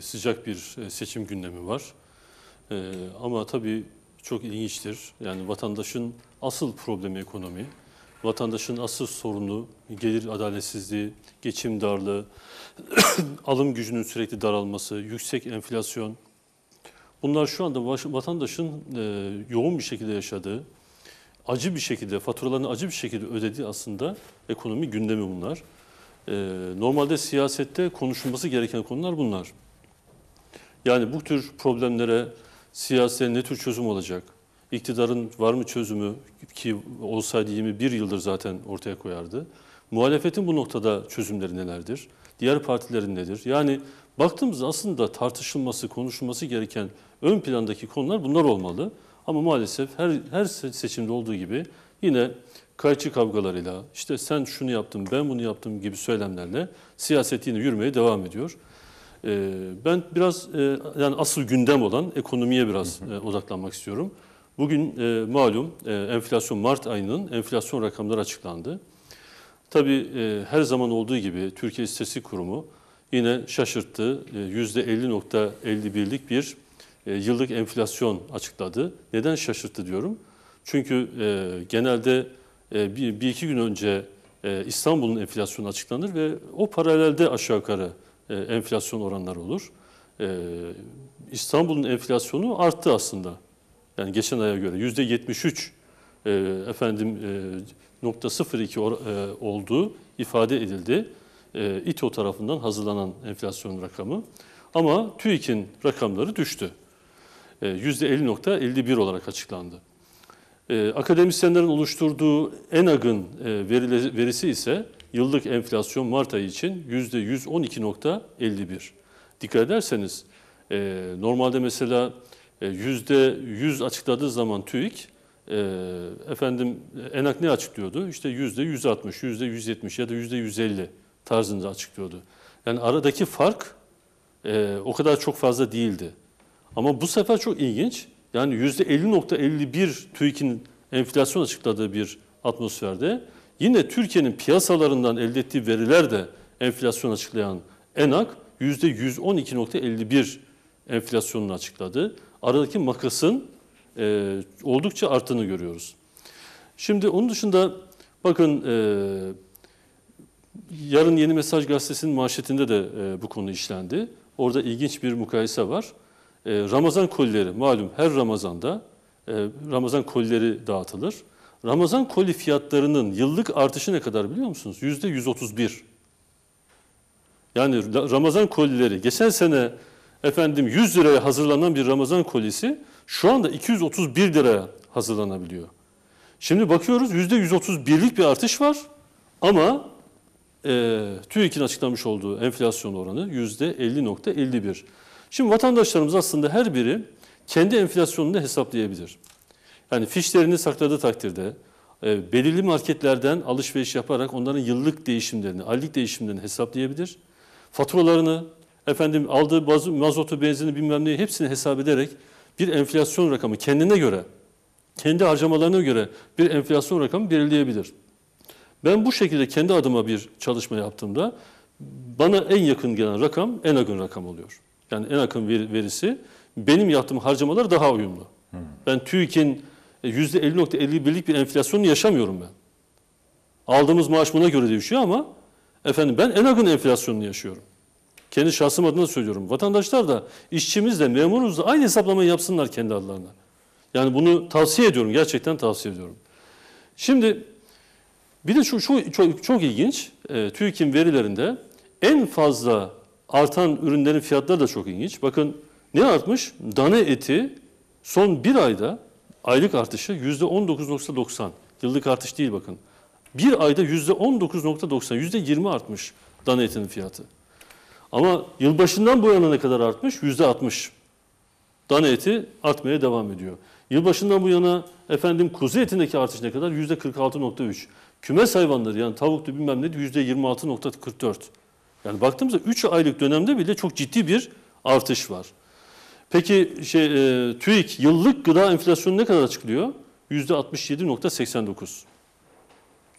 sıcak bir e, seçim gündemi var. E, ama tabii çok ilginçtir. Yani vatandaşın asıl problemi ekonomi. Vatandaşın asıl sorunu gelir adaletsizliği, geçim darlığı, alım gücünün sürekli daralması, yüksek enflasyon. Bunlar şu anda vatandaşın e, yoğun bir şekilde yaşadığı, acı bir şekilde, faturalarını acı bir şekilde ödediği aslında ekonomi gündemi bunlar. normalde siyasette konuşulması gereken konular bunlar. Yani bu tür problemlere siyasete ne tür çözüm olacak? İktidarın var mı çözümü ki olsaydı 21 yıldır zaten ortaya koyardı. Muhalefetin bu noktada çözümleri nelerdir? Diğer partilerin nedir? Yani baktığımızda aslında tartışılması, konuşulması gereken ön plandaki konular bunlar olmalı. Ama maalesef her, her seçimde olduğu gibi yine kayçı kavgalarıyla, işte sen şunu yaptın, ben bunu yaptım gibi söylemlerle siyaset yine yürümeye devam ediyor. Ee, ben biraz e, yani asıl gündem olan ekonomiye biraz e, odaklanmak istiyorum. Bugün e, malum e, enflasyon Mart ayının enflasyon rakamları açıklandı. Tabii her zaman olduğu gibi Türkiye İstatistik Kurumu yine şaşırttı. E, %50.51'lik bir yıllık enflasyon açıkladı. Neden şaşırttı diyorum? Çünkü genelde bir, iki gün önce İstanbul'un enflasyonu açıklanır ve o paralelde aşağı yukarı e, enflasyon oranları olur. E, İstanbul'un enflasyonu arttı aslında. Yani geçen aya göre yüzde 73 e, efendim nokta 02 olduğu ifade edildi. İTO tarafından hazırlanan enflasyon rakamı. Ama TÜİK'in rakamları düştü. E, %50.51 olarak açıklandı. akademisyenlerin oluşturduğu ENAG'ın verisi ise Yıllık enflasyon Mart ayı için %112.51. Dikkat ederseniz e, normalde mesela %100 e, açıkladığı zaman TÜİK e, efendim enak ne açıklıyordu? İşte %160, %170 ya da %150 tarzında açıklıyordu. Yani aradaki fark e, o kadar çok fazla değildi. Ama bu sefer çok ilginç. Yani %50.51 TÜİK'in enflasyon açıkladığı bir atmosferde Yine Türkiye'nin piyasalarından elde ettiği veriler de enflasyon açıklayan ENAK %112.51 enflasyonunu açıkladı. Aradaki makasın e, oldukça arttığını görüyoruz. Şimdi onun dışında bakın e, yarın Yeni Mesaj Gazetesi'nin manşetinde de e, bu konu işlendi. Orada ilginç bir mukayese var. E, Ramazan kolileri malum her Ramazan'da e, Ramazan kolileri dağıtılır. Ramazan koli fiyatlarının yıllık artışı ne kadar biliyor musunuz? Yüzde 131. Yani Ramazan kolileri geçen sene efendim 100 liraya hazırlanan bir Ramazan kolisi şu anda 231 liraya hazırlanabiliyor. Şimdi bakıyoruz yüzde 131'lik bir artış var ama e, TÜİK'in açıklamış olduğu enflasyon oranı yüzde 50.51. Şimdi vatandaşlarımız aslında her biri kendi enflasyonunu hesaplayabilir. Yani fişlerini sakladığı takdirde e, belirli marketlerden alışveriş yaparak onların yıllık değişimlerini, aylık değişimlerini hesaplayabilir. Faturalarını, efendim aldığı bazı mazotu, benzini bilmem neyi hepsini hesap ederek bir enflasyon rakamı kendine göre, kendi harcamalarına göre bir enflasyon rakamı belirleyebilir. Ben bu şekilde kendi adıma bir çalışma yaptığımda bana en yakın gelen rakam en yakın rakam oluyor. Yani en yakın verisi benim yaptığım harcamalar daha uyumlu. Hmm. Ben TÜİK'in e, %50.51'lik bir enflasyon yaşamıyorum ben. Aldığımız maaş buna göre değişiyor ama efendim ben en Enag'ın enflasyonunu yaşıyorum. Kendi şahsım adına söylüyorum. Vatandaşlar da işçimizle, memurumuzla aynı hesaplamayı yapsınlar kendi adlarına. Yani bunu tavsiye ediyorum. Gerçekten tavsiye ediyorum. Şimdi bir de şu, şu çok, çok ilginç. E, TÜİK'in verilerinde en fazla artan ürünlerin fiyatları da çok ilginç. Bakın ne artmış? Dana eti son bir ayda aylık artışı %19.90. Yıllık artış değil bakın. Bir ayda %19.90, %20 artmış dana etinin fiyatı. Ama yılbaşından bu yana ne kadar artmış? %60. Dana eti artmaya devam ediyor. Yılbaşından bu yana efendim kuzu etindeki artış ne kadar? %46.3. Kümes hayvanları yani tavuktu bilmem ne %26.44. Yani baktığımızda 3 aylık dönemde bile çok ciddi bir artış var. Peki şey, e, TÜİK yıllık gıda enflasyonu ne kadar açıklıyor? %67.89.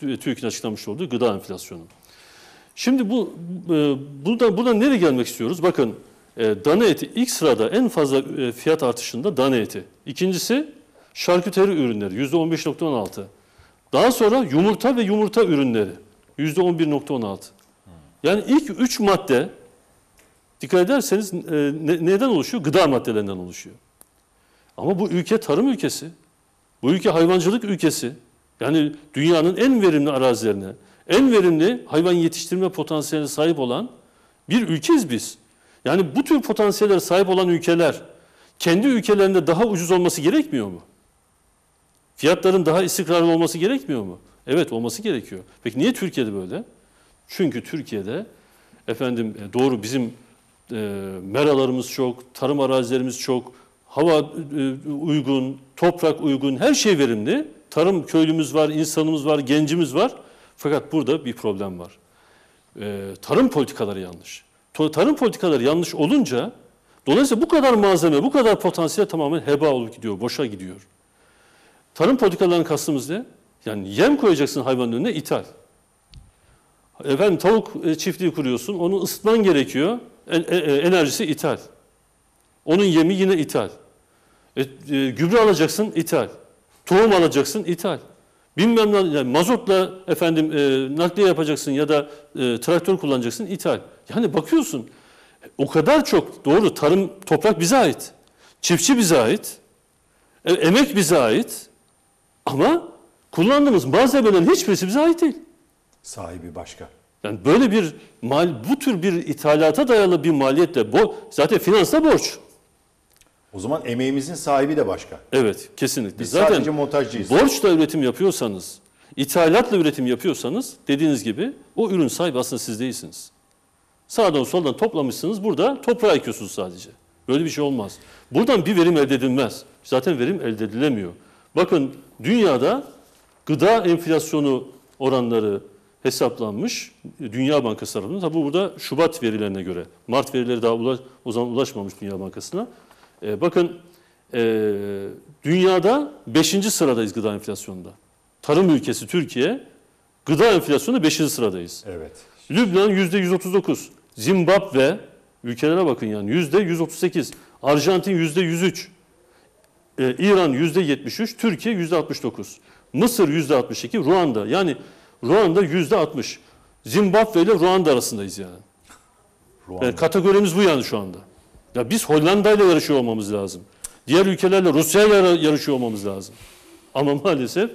E, TÜİK'in açıklamış olduğu gıda enflasyonu. Şimdi bu e, buradan, buradan nereye gelmek istiyoruz? Bakın e, dana eti ilk sırada en fazla e, fiyat artışında dana eti. İkincisi şarküteri ürünleri %15.16. Daha sonra yumurta ve yumurta ürünleri %11.16. Yani ilk üç madde Dikkat ederseniz e, neden oluşuyor? Gıda maddelerinden oluşuyor. Ama bu ülke tarım ülkesi. Bu ülke hayvancılık ülkesi. Yani dünyanın en verimli arazilerine, en verimli hayvan yetiştirme potansiyeline sahip olan bir ülkeyiz biz. Yani bu tür potansiyelere sahip olan ülkeler kendi ülkelerinde daha ucuz olması gerekmiyor mu? Fiyatların daha istikrarlı olması gerekmiyor mu? Evet olması gerekiyor. Peki niye Türkiye'de böyle? Çünkü Türkiye'de efendim e, doğru bizim e, meralarımız çok, tarım arazilerimiz çok, hava e, uygun, toprak uygun, her şey verimli. Tarım köylümüz var, insanımız var, gencimiz var. Fakat burada bir problem var. E, tarım politikaları yanlış. Tarım politikaları yanlış olunca dolayısıyla bu kadar malzeme, bu kadar potansiyel tamamen heba olup gidiyor, boşa gidiyor. Tarım politikalarının kastımız ne? Yani yem koyacaksın hayvanın önüne ithal. Efendim tavuk e, çiftliği kuruyorsun, onu ısıtman gerekiyor. E, enerjisi ithal. Onun yemi yine ithal. E, e, gübre alacaksın ithal. Tohum alacaksın ithal. Bilmem ne yani mazotla efendim e, nakliye yapacaksın ya da e, traktör kullanacaksın ithal. Yani bakıyorsun o kadar çok doğru tarım toprak bize ait. Çiftçi bize ait. E, emek bize ait. Ama kullandığımız malzemelerin hiçbirisi bize ait değil. Sahibi başka. Yani böyle bir mal, bu tür bir ithalata dayalı bir maliyetle bo zaten finansta borç. O zaman emeğimizin sahibi de başka. Evet, kesinlikle. Biz zaten sadece montajcıyız. Borçla üretim yapıyorsanız, ithalatla üretim yapıyorsanız dediğiniz gibi o ürün sahibi aslında siz değilsiniz. Sağdan soldan toplamışsınız burada toprağa ekiyorsunuz sadece. Böyle bir şey olmaz. Buradan bir verim elde edilmez. Zaten verim elde edilemiyor. Bakın dünyada gıda enflasyonu oranları hesaplanmış Dünya Bankası tarafından. Tabi burada Şubat verilerine göre, Mart verileri daha ulaş, o zaman ulaşmamış Dünya Bankası'na. E, bakın e, dünyada 5. sıradayız gıda enflasyonunda. Tarım ülkesi Türkiye, gıda enflasyonunda 5. sıradayız. Evet. Lübnan %139, Zimbabwe ülkelere bakın yani %138, Arjantin %103, e, ee, İran %73, Türkiye %69, Mısır %62, Ruanda yani Ruanda yüzde 60. Zimbabwe ile Ruanda arasındayız yani. Ruanda. yani kategorimiz bu yani şu anda. Ya biz Hollanda ile yarışıyor olmamız lazım. Diğer ülkelerle Rusya ile yarışıyor olmamız lazım. Ama maalesef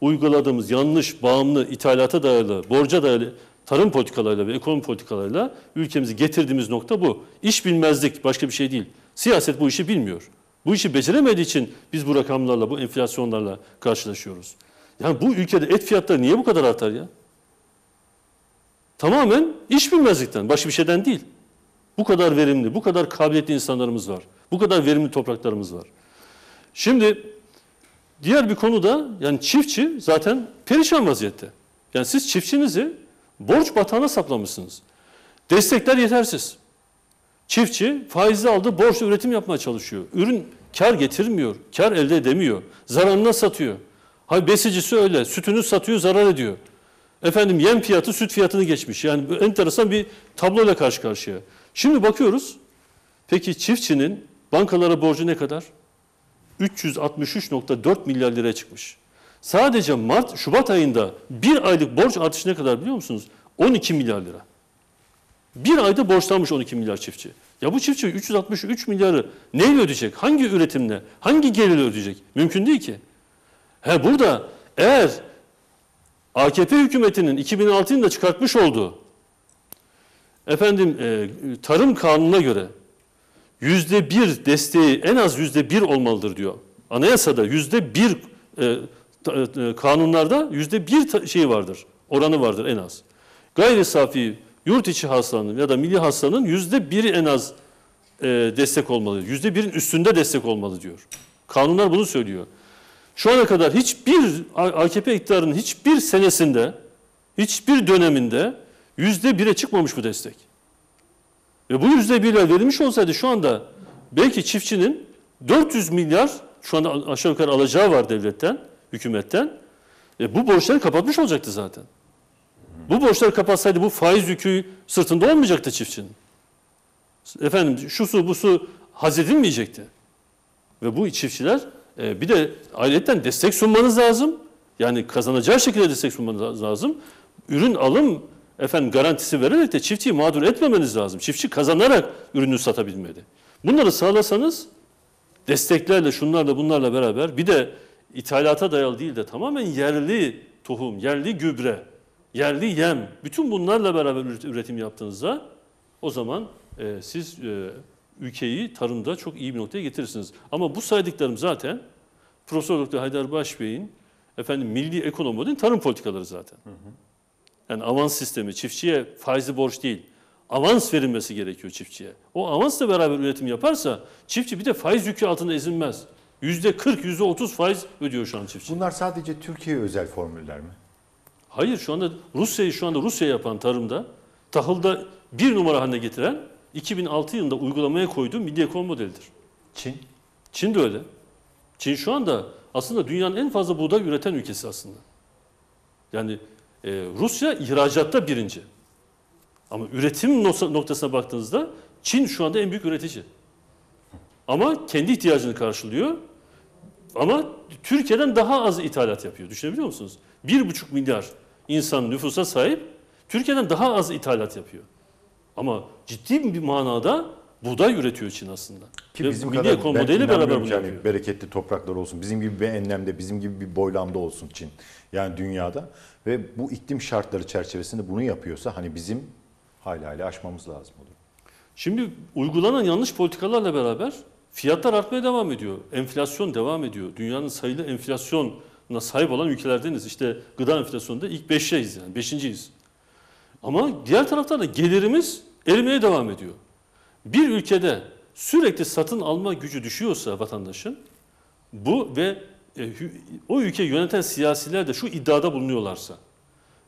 uyguladığımız yanlış, bağımlı, ithalata dayalı, borca dayalı tarım politikalarıyla ve ekonomi politikalarıyla ülkemizi getirdiğimiz nokta bu. İş bilmezlik başka bir şey değil. Siyaset bu işi bilmiyor. Bu işi beceremediği için biz bu rakamlarla, bu enflasyonlarla karşılaşıyoruz. Yani bu ülkede et fiyatları niye bu kadar artar ya? Tamamen iş bilmezlikten, başka bir şeyden değil. Bu kadar verimli, bu kadar kabiliyetli insanlarımız var. Bu kadar verimli topraklarımız var. Şimdi diğer bir konu da yani çiftçi zaten perişan vaziyette. Yani siz çiftçinizi borç batağına saplamışsınız. Destekler yetersiz. Çiftçi faizi aldı, borç üretim yapmaya çalışıyor. Ürün kar getirmiyor, kar elde edemiyor. Zararına satıyor. Hayır besicisi öyle. Sütünü satıyor zarar ediyor. Efendim yem fiyatı süt fiyatını geçmiş. Yani enteresan bir tabloyla karşı karşıya. Şimdi bakıyoruz. Peki çiftçinin bankalara borcu ne kadar? 363.4 milyar liraya çıkmış. Sadece Mart, Şubat ayında bir aylık borç artışı ne kadar biliyor musunuz? 12 milyar lira. Bir ayda borçlanmış 12 milyar çiftçi. Ya bu çiftçi 363 milyarı neyle ödeyecek? Hangi üretimle? Hangi gelirle ödeyecek? Mümkün değil ki. He burada eğer AKP hükümetinin 2006 yılında çıkartmış olduğu efendim e, tarım kanununa göre yüzde bir desteği en az yüzde bir olmalıdır diyor. Anayasada yüzde bir e, e, e kanunlarda yüzde bir şey vardır. Oranı vardır en az. Gayri safi yurt içi hastanın ya da milli hastanın yüzde biri en az e, destek olmalı. Yüzde birin üstünde destek olmalı diyor. Kanunlar bunu söylüyor. Şu ana kadar hiçbir AKP iktidarının hiçbir senesinde, hiçbir döneminde yüzde bire çıkmamış bu destek. Ve bu yüzde birle verilmiş olsaydı şu anda belki çiftçinin 400 milyar şu anda aşağı yukarı alacağı var devletten, hükümetten. E bu borçları kapatmış olacaktı zaten. Bu borçları kapatsaydı bu faiz yükü sırtında olmayacaktı çiftçinin. Efendim şu su bu su haz Ve bu çiftçiler e, bir de ayrıca destek sunmanız lazım. Yani kazanacağı şekilde destek sunmanız lazım. Ürün alım efendim garantisi vererek de çiftçiyi mağdur etmemeniz lazım. Çiftçi kazanarak ürünü satabilmeli. Bunları sağlasanız desteklerle şunlarla bunlarla beraber bir de ithalata dayalı değil de tamamen yerli tohum, yerli gübre, yerli yem bütün bunlarla beraber üretim yaptığınızda o zaman e, siz e, ülkeyi tarımda çok iyi bir noktaya getirirsiniz. Ama bu saydıklarım zaten Profesör Doktor Haydar Başbey'in efendim milli ekonominin tarım politikaları zaten. Hı hı. Yani avans sistemi çiftçiye faizli borç değil. Avans verilmesi gerekiyor çiftçiye. O avansla beraber üretim yaparsa çiftçi bir de faiz yükü altında ezilmez. Yüzde 40, yüzde 30 faiz ödüyor şu an çiftçi. Bunlar sadece Türkiye özel formüller mi? Hayır şu anda Rusya'yı şu anda Rusya yapan tarımda tahılda bir numara haline getiren 2006 yılında uygulamaya koyduğu milli ekonomi modelidir. Çin? Çin de öyle. Çin şu anda aslında dünyanın en fazla buğday üreten ülkesi aslında. Yani e, Rusya ihracatta birinci. Ama üretim noktasına baktığınızda Çin şu anda en büyük üretici. Ama kendi ihtiyacını karşılıyor. Ama Türkiye'den daha az ithalat yapıyor. Düşünebiliyor musunuz? Bir buçuk milyar insan nüfusa sahip Türkiye'den daha az ithalat yapıyor. Ama ciddi bir manada buğday üretiyor Çin aslında. Ki Ve bizim milli ekonomi modeliyle beraber bunu yani yapıyor. Bereketli topraklar olsun. Bizim gibi bir enlemde, bizim gibi bir boylamda olsun Çin. Yani dünyada. Ve bu iklim şartları çerçevesinde bunu yapıyorsa hani bizim hala hala aşmamız lazım olur. Şimdi uygulanan yanlış politikalarla beraber fiyatlar artmaya devam ediyor. Enflasyon devam ediyor. Dünyanın sayılı enflasyona sahip olan ülkelerdeniz. İşte gıda enflasyonunda ilk 5'teyiz yani. beşinciyiz. Ama diğer taraftan da gelirimiz erimeye devam ediyor. Bir ülkede sürekli satın alma gücü düşüyorsa vatandaşın bu ve e, o ülke yöneten siyasiler de şu iddiada bulunuyorlarsa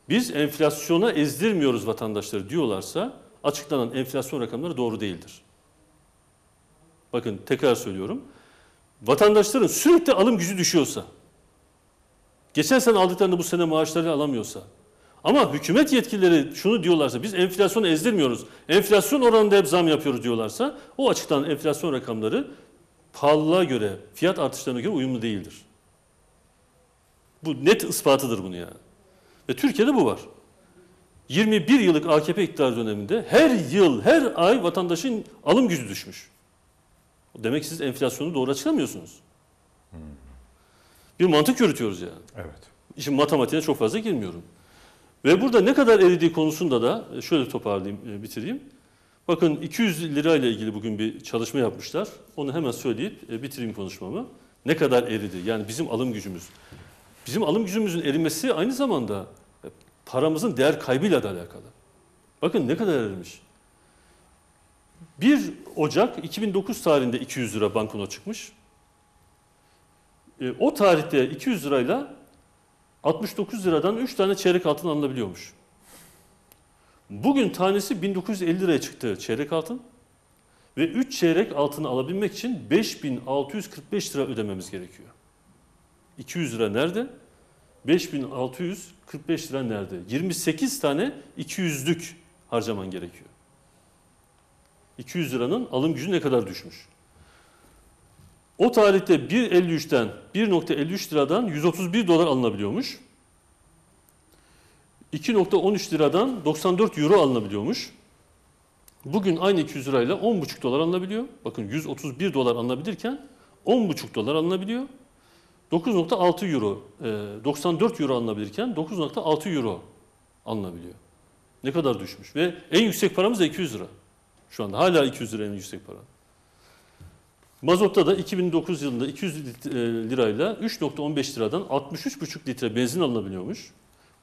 biz enflasyona ezdirmiyoruz vatandaşları diyorlarsa açıklanan enflasyon rakamları doğru değildir. Bakın tekrar söylüyorum. Vatandaşların sürekli alım gücü düşüyorsa, geçen sene aldıklarında bu sene maaşları alamıyorsa, ama hükümet yetkilileri şunu diyorlarsa biz enflasyonu ezdirmiyoruz. Enflasyon oranında hep zam yapıyoruz diyorlarsa o açıdan enflasyon rakamları pahalılığa göre, fiyat artışlarına göre uyumlu değildir. Bu net ispatıdır bunu yani. Ve Türkiye'de bu var. 21 yıllık AKP iktidar döneminde her yıl, her ay vatandaşın alım gücü düşmüş. Demek siz enflasyonu doğru açıklamıyorsunuz. Hmm. Bir mantık yürütüyoruz yani. Evet. Şimdi matematiğe çok fazla girmiyorum. Ve burada ne kadar eridiği konusunda da e, şöyle toparlayayım, e, bitireyim. Bakın 200 lira ile ilgili bugün bir çalışma yapmışlar. Onu hemen söyleyip e, bitireyim konuşmamı. Ne kadar eridi? Yani bizim alım gücümüz. Bizim alım gücümüzün erimesi aynı zamanda paramızın değer kaybıyla da alakalı. Bakın ne kadar erimiş. 1 Ocak 2009 tarihinde 200 lira banknot çıkmış. o tarihte 200 lirayla 69 liradan 3 tane çeyrek altın alınabiliyormuş. Bugün tanesi 1950 liraya çıktı çeyrek altın ve 3 çeyrek altını alabilmek için 5645 lira ödememiz gerekiyor. 200 lira nerede? 5645 lira nerede? 28 tane 200'lük harcaman gerekiyor. 200 liranın alım gücü ne kadar düşmüş? O tarihte 1.53'ten 1.53 liradan 131 dolar alınabiliyormuş. 2.13 liradan 94 euro alınabiliyormuş. Bugün aynı 200 lirayla 10,5 dolar alınabiliyor. Bakın 131 dolar alınabilirken 10,5 dolar alınabiliyor. 9.6 euro, 94 e, euro alınabilirken 9.6 euro alınabiliyor. Ne kadar düşmüş ve en yüksek paramız da 200 lira. Şu anda hala 200 lira en yüksek para. Mazotta da 2009 yılında 200 e, lirayla 3.15 liradan 63,5 litre benzin alınabiliyormuş.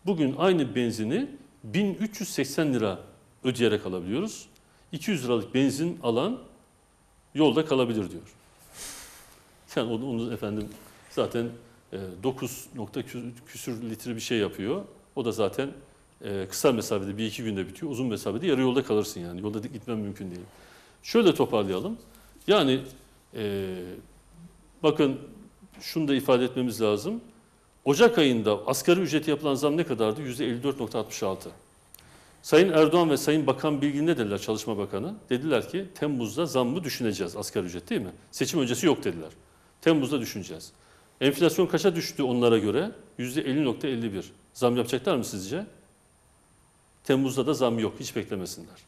Bugün aynı benzini 1380 lira ödeyerek alabiliyoruz. 200 liralık benzin alan yolda kalabilir diyor. Yani onu, onu efendim zaten 9 e, küsür litre bir şey yapıyor. O da zaten e, kısa mesafede bir iki günde bitiyor. Uzun mesafede yarı yolda kalırsın yani. Yolda gitmem mümkün değil. Şöyle toparlayalım. Yani ee, bakın şunu da ifade etmemiz lazım. Ocak ayında asgari ücreti yapılan zam ne kadardı? %54.66. Sayın Erdoğan ve Sayın Bakan Bilgin ne dediler Çalışma Bakanı? Dediler ki Temmuz'da zammı düşüneceğiz asgari ücret değil mi? Seçim öncesi yok dediler. Temmuz'da düşüneceğiz. Enflasyon kaça düştü onlara göre? %50.51. Zam yapacaklar mı sizce? Temmuz'da da zam yok. Hiç beklemesinler.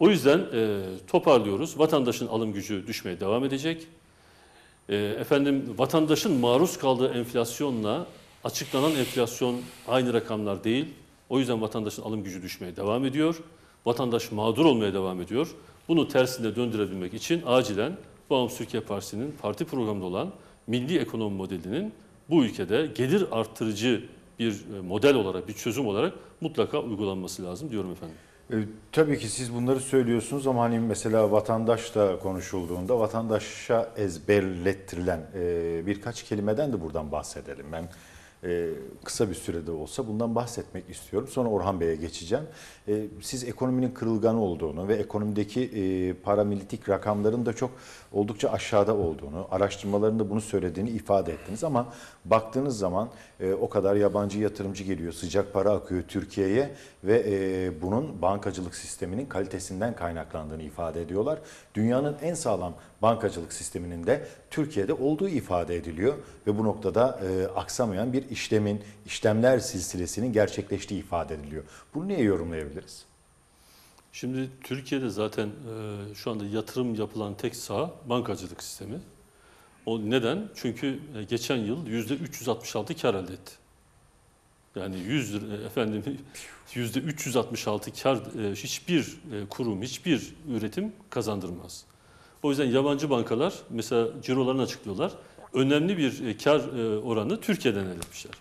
O yüzden e, toparlıyoruz. Vatandaşın alım gücü düşmeye devam edecek. E, efendim vatandaşın maruz kaldığı enflasyonla açıklanan enflasyon aynı rakamlar değil. O yüzden vatandaşın alım gücü düşmeye devam ediyor. Vatandaş mağdur olmaya devam ediyor. Bunu tersinde döndürebilmek için acilen Bağımsız Türkiye Partisi'nin parti programında olan milli ekonomi modelinin bu ülkede gelir arttırıcı bir e, model olarak, bir çözüm olarak mutlaka uygulanması lazım diyorum efendim. E, tabii ki siz bunları söylüyorsunuz ama hani mesela vatandaşla konuşulduğunda vatandaşa ezberlettirilen e, birkaç kelimeden de buradan bahsedelim. Ben e, kısa bir sürede olsa bundan bahsetmek istiyorum. Sonra Orhan Bey'e geçeceğim. E, siz ekonominin kırılgan olduğunu ve ekonomideki e, paramilitik rakamların da çok oldukça aşağıda olduğunu, araştırmalarında bunu söylediğini ifade ettiniz. Ama baktığınız zaman e, o kadar yabancı yatırımcı geliyor, sıcak para akıyor Türkiye'ye ve bunun bankacılık sisteminin kalitesinden kaynaklandığını ifade ediyorlar. Dünyanın en sağlam bankacılık sisteminin de Türkiye'de olduğu ifade ediliyor ve bu noktada e, aksamayan bir işlemin, işlemler silsilesinin gerçekleştiği ifade ediliyor. Bunu niye yorumlayabiliriz? Şimdi Türkiye'de zaten e, şu anda yatırım yapılan tek saha bankacılık sistemi. O neden? Çünkü e, geçen yıl yüzde %366 kar elde etti. Yani 100 lira, e, efendim %366 kar e, hiçbir e, kurum, hiçbir üretim kazandırmaz. O yüzden yabancı bankalar mesela cirolarını açıklıyorlar. Önemli bir e, kar e, oranı Türkiye'den elde etmişler.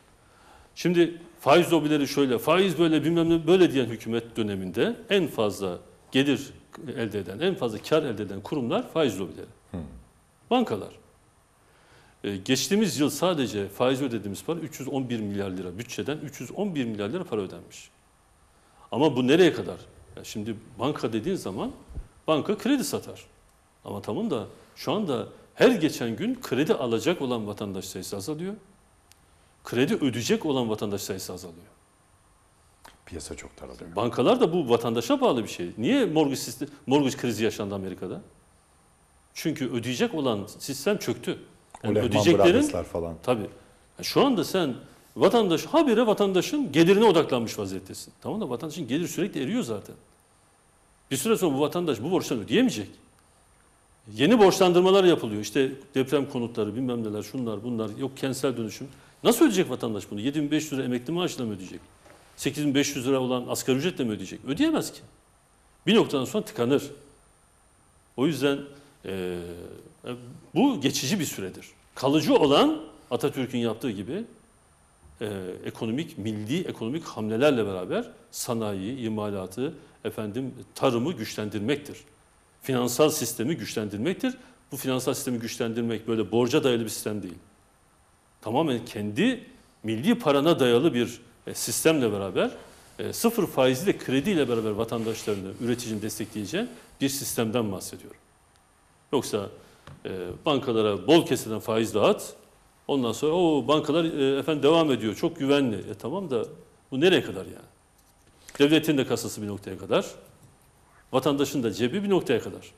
Şimdi faiz lobileri şöyle, faiz böyle bilmem ne böyle diyen hükümet döneminde en fazla gelir elde eden, en fazla kar elde eden kurumlar faiz lobileri. Hmm. Bankalar. E, geçtiğimiz yıl sadece faiz ödediğimiz para 311 milyar lira. Bütçeden 311 milyar lira para ödenmiş. Ama bu nereye kadar? Yani şimdi banka dediğin zaman banka kredi satar. Ama tamam da şu anda her geçen gün kredi alacak olan vatandaş sayısı azalıyor. Kredi ödeyecek olan vatandaş sayısı azalıyor. Piyasa çok daralıyor. Bankalar da bu vatandaşa bağlı bir şey. Niye mortgage, sistem, mortgage krizi yaşandı Amerika'da? Çünkü ödeyecek olan sistem çöktü. Yani ödeyeceklerin falan. Tabii. şu anda sen vatandaş habire vatandaşın gelirine odaklanmış vaziyettesin. Tamam da vatandaşın gelir sürekli eriyor zaten. Bir süre sonra bu vatandaş bu borçtan ödeyemeyecek. Yeni borçlandırmalar yapılıyor. İşte deprem konutları bilmem neler şunlar bunlar yok kentsel dönüşüm. Nasıl ödeyecek vatandaş bunu? 7500 lira emekli maaşla mı ödeyecek? 8500 lira olan asgari ücretle mi ödeyecek? Ödeyemez ki. Bir noktadan sonra tıkanır. O yüzden e, bu geçici bir süredir. Kalıcı olan Atatürk'ün yaptığı gibi e, ekonomik, milli ekonomik hamlelerle beraber sanayi, imalatı, efendim tarımı güçlendirmektir finansal sistemi güçlendirmektir. Bu finansal sistemi güçlendirmek böyle borca dayalı bir sistem değil. Tamamen kendi milli parana dayalı bir e, sistemle beraber e, sıfır faizli krediyle beraber vatandaşlarını, üreticini destekleyeceğin bir sistemden bahsediyorum. Yoksa e, bankalara bol keseden faiz dağıt, ondan sonra o bankalar e, efendim devam ediyor, çok güvenli. E tamam da bu nereye kadar yani? Devletin de kasası bir noktaya kadar, Vatandaşın da cebi bir noktaya kadar.